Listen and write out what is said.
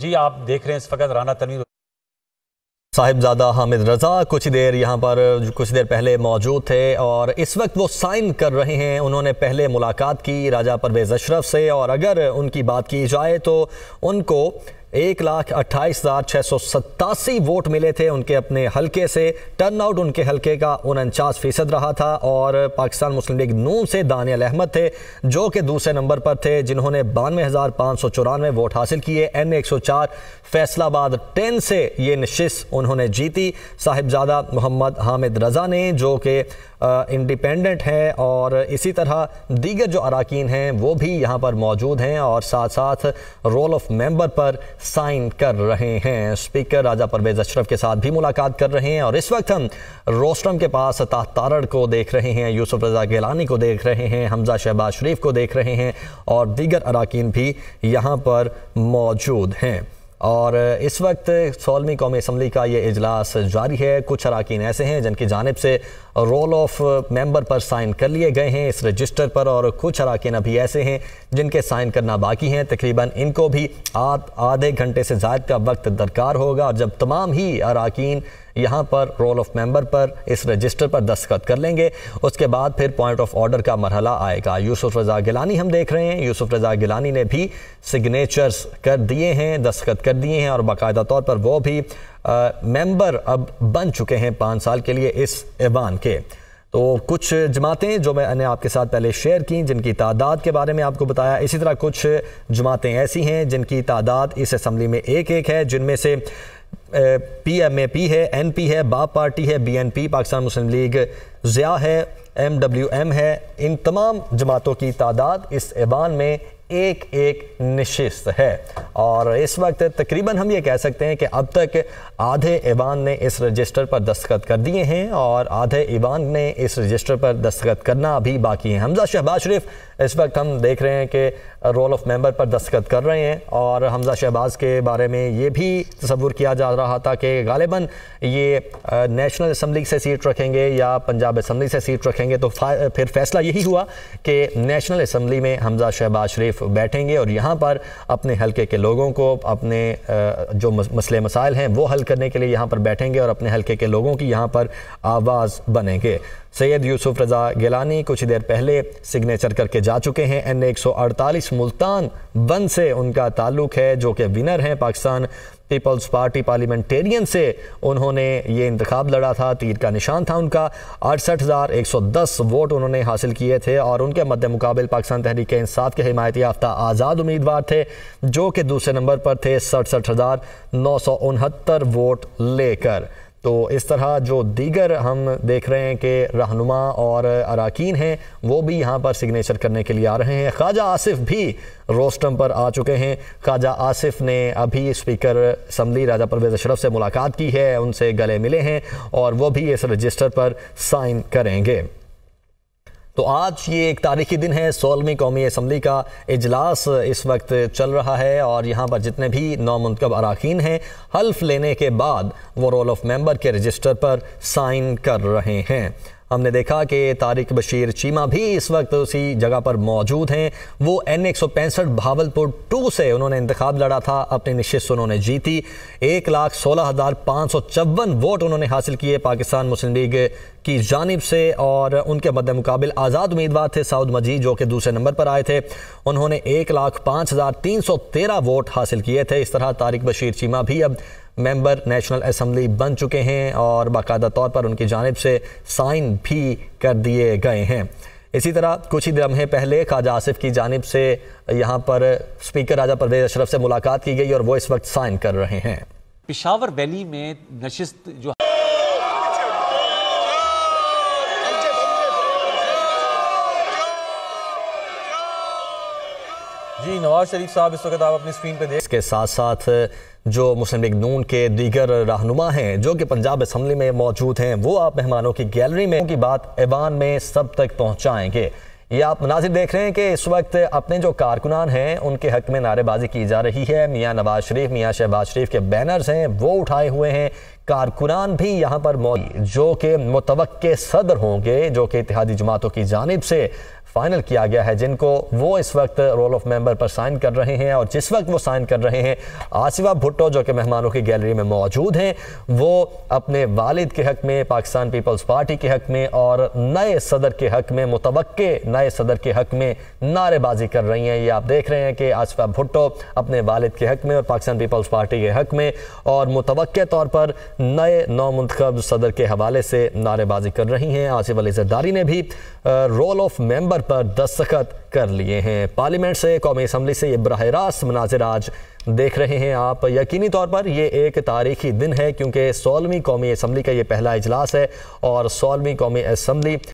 जी आप देख रहे हैं इस वक्त राना तनवीर साहिबजादा हामिद रज़ा कुछ देर यहाँ पर कुछ देर पहले मौजूद थे और इस वक्त वो साइन कर रहे हैं उन्होंने पहले मुलाकात की राजा परवेज़ अशरफ से और अगर उनकी बात की जाए तो उनको एक लाख अट्ठाईस हज़ार छः सौ सत्तासी वोट मिले थे उनके अपने हलके से टर्नआउट उनके हलके का उनचास फीसद रहा था और पाकिस्तान मुस्लिम लीग नून से दानियल अहमद थे जो कि दूसरे नंबर पर थे जिन्होंने बानवे हज़ार पाँच सौ चौरानवे वोट हासिल किए एन एक सौ चार फैसलाबाद टेन से ये नशस्त उन्होंने जीती साहिबजादा मोहम्मद हामिद रज़ा ने जो कि इंडिपेंडेंट हैं और इसी तरह दीगर जो अरकान हैं वो भी यहाँ पर मौजूद हैं और साथ साथ रोल ऑफ मेम्बर पर साइन कर रहे हैं स्पीकर राजा परवेज अशरफ के साथ भी मुलाकात कर रहे हैं और इस वक्त हम रोस्टम के पास तारड़ को देख रहे हैं यूसुफ रजा गैलानी को देख रहे हैं हमजा शहबाज शरीफ को देख रहे हैं और दीगर अरकान भी यहाँ पर मौजूद हैं और इस वक्त सोलवी कौमी असम्बली का ये इजलास जारी है कुछ अरकान ऐसे हैं जिनकी जानब से रोल ऑफ मेम्बर पर साइन कर लिए गए हैं इस रजिस्टर पर और कुछ अरकान अभी ऐसे हैं जिनके साइन करना बाकी हैं तकरीबन इनको भी आध आधे घंटे से ज़ायद का वक्त दरकार होगा और जब तमाम ही अरकान यहाँ पर रोल ऑफ मेंबर पर इस रजिस्टर पर दस्तखत कर लेंगे उसके बाद फिर पॉइंट ऑफ ऑर्डर का मरहला आएगा यूसुफ रजा गिलानी हम देख रहे हैं यूसुफ रजा गिलानी ने भी सिग्नेचर्स कर दिए हैं दस्तखत कर दिए हैं और बाकायदा तौर पर वो भी मेंबर अब बन चुके हैं पाँच साल के लिए इस ऐबान के तो कुछ जमातें जो मैंने आपके साथ पहले शेयर की जिनकी तादाद के बारे में आपको बताया इसी तरह कुछ जमातें ऐसी हैं जिनकी तादाद इस असम्बली में एक एक है जिनमें से पी एम ए पी है एन पी है बाप पार्टी है B N P Pakistan Muslim League Zia है एम डब्ल्यू एम है इन तमाम जमातों की तादाद इस ऐवान में एक एक निशिस्त है और इस वक्त तकरीबन हम ये कह सकते हैं कि अब तक आधे ईवान ने इस रजिस्टर पर दस्तखत कर दिए हैं और आधे ईवान ने इस रजिस्टर पर दस्तखत करना अभी बाकी है हमजा शहबाज शरीफ इस वक्त हम देख रहे हैं कि रोल ऑफ मेंबर पर दस्तखत कर रहे हैं और हमजा शहबाज के बारे में ये भी तस्वुर किया जा रहा था कि गालिबा ये नेशनल असम्बली से सीट रखेंगे या पंजाब असम्बली से सीट रखेंगे तो फिर फैसला यही हुआ कि नेशनल असम्बली में हमजा शहबाज शरीफ मुख्तलिफ बैठेंगे और यहाँ पर अपने हल्के के लोगों को अपने जो मसले मसाइल हैं वो हल करने के लिए यहाँ पर बैठेंगे और अपने हल्के के लोगों की यहाँ पर आवाज़ बनेंगे सैयद यूसुफ रजा गिलानी कुछ देर पहले सिग्नेचर करके जा चुके हैं एन एक सौ अड़तालीस मुल्तान बंद से उनका ताल्लुक है जो कि विनर हैं पाकिस्तान पीपल्स पार्टी पार्लियामेंटेरियन से उन्होंने ये इंतखब लड़ा था तीर का निशान था उनका अड़सठ हज़ार एक सौ दस वोट उन्होंने हासिल किए थे और उनके मद्द मुकाबल पाकिस्तान तहरीक इंसाफ के हिमायत याफ्ता आज़ाद उम्मीदवार थे जो कि दूसरे नंबर पर थे सड़सठ हज़ार नौ सौ उनहत्तर वोट लेकर तो इस तरह जो दीगर हम देख रहे हैं कि रहनुमा और अरकान हैं वो भी यहाँ पर सिग्नेचर करने के लिए आ रहे हैं ख्वाजा आसिफ भी रोस्टम पर आ चुके हैं ख्वाजा आसिफ ने अभी स्पीकर असम्बली राजा परवेज अशरफ से मुलाकात की है उनसे गले मिले हैं और वो भी इस रजिस्टर पर साइन करेंगे तो आज ये एक तारीखी दिन है सोलहवीं कौमी असम्बली का इजलास इस वक्त चल रहा है और यहाँ पर जितने भी नौ अरकान हैं हल्फ लेने के बाद वो रोल ऑफ मेंबर के रजिस्टर पर साइन कर रहे हैं हमने देखा कि तारिक बशीर चीमा भी इस वक्त उसी जगह पर मौजूद हैं वो एन एक सौ पैंसठ भावलपुर टू से उन्होंने इंतखब लड़ा था अपनी नशस्त उन्होंने जीती एक लाख सोलह हज़ार पाँच सौ चौवन वोट उन्होंने हासिल किए पाकिस्तान मुस्लिम लीग की जानब से और उनके मद मुकाबिल आज़ाद उम्मीदवार थे साउद मजीद जो कि दूसरे नंबर पर आए थे उन्होंने एक लाख पाँच हज़ार तीन सौ तेरह वोट हासिल किए थे इस तरह तारिक बशीर चीमा भी अब मेंबर नेशनल असम्बली बन चुके हैं और बाकायदा तौर पर उनकी जानब से साइन भी कर दिए गए हैं इसी तरह कुछ ही लम्हे पहले ख्वाजा आसिफ की जानब से यहाँ पर स्पीकर राजा परवेज अशरफ से मुलाकात की गई और वो इस वक्त साइन कर रहे हैं पिशावर वैली में नशस्त जो जी नवाज शरीफ साहब इस वक्त आप अपनी स्क्रीन पर देख इसके साथ साथ जो मुस्लिम लीग नून के दीगर रहनुमा हैं जो कि पंजाब असम्बली में मौजूद हैं वो आप मेहमानों की गैलरी में उनकी बात ऐवान में सब तक पहुँचाएँगे ये आप मनाजिर देख रहे हैं कि इस वक्त अपने जो कारकुनान हैं उनके हक में नारेबाजी की जा रही है मियाँ नवाज शरीफ मियाँ शहबाज शरीफ के बैनर्स हैं वो उठाए हुए हैं कारकुनान भी यहाँ पर मौजूद जो कि मुतव सदर होंगे जो कि इतिहादी जमातों की जानब से फाइनल किया गया है जिनको वो इस वक्त रोल ऑफ मेंबर पर साइन कर रहे हैं और जिस वक्त वो साइन कर रहे हैं आसिफा भुट्टो जो कि मेहमानों की गैलरी में मौजूद हैं वो अपने वालिद के हक में पाकिस्तान पीपल्स पार्टी के हक में और नए सदर के हक में मुतव नए सदर के हक में नारेबाजी कर रही हैं ये आप देख रहे हैं कि आसिफा भुट्टो अपने वालिद के हक में और पाकिस्तान पीपल्स पार्टी के हक में और मुतव तौर पर नए मंतखब सदर के हवाले से नारेबाजी कर रही हैं आसिफ अली जरदारी ने भी रोल ऑफ मेंबर पर दस्तखत कर लिए हैं पार्लियामेंट से कौमी असम्बली से ये बरह रास्त मनाजिर आज देख रहे हैं आप यकीनी तौर पर ये एक तारीखी दिन है क्योंकि सोलहवीं कौमी असम्बली का ये पहला इजलास है और सोलहवीं कौमी असम्बली